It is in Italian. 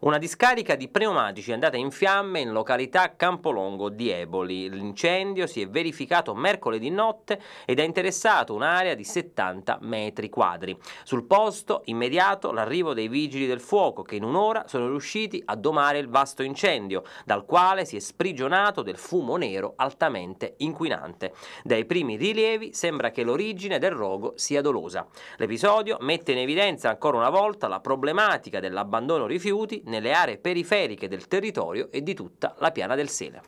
Una discarica di pneumatici è andata in fiamme in località Campolongo di Eboli. L'incendio si è verificato mercoledì notte ed ha interessato un'area di 70 metri quadri. Sul posto, immediato, l'arrivo dei vigili del fuoco che in un'ora sono riusciti a domare il vasto incendio, dal quale si è sprigionato del fumo nero altamente inquinante. Dai primi rilievi sembra che l'origine del rogo sia dolosa. L'episodio mette in evidenza ancora una volta la problematica dell'abbandono rifiuti nelle aree periferiche del territorio e di tutta la piana del Sele.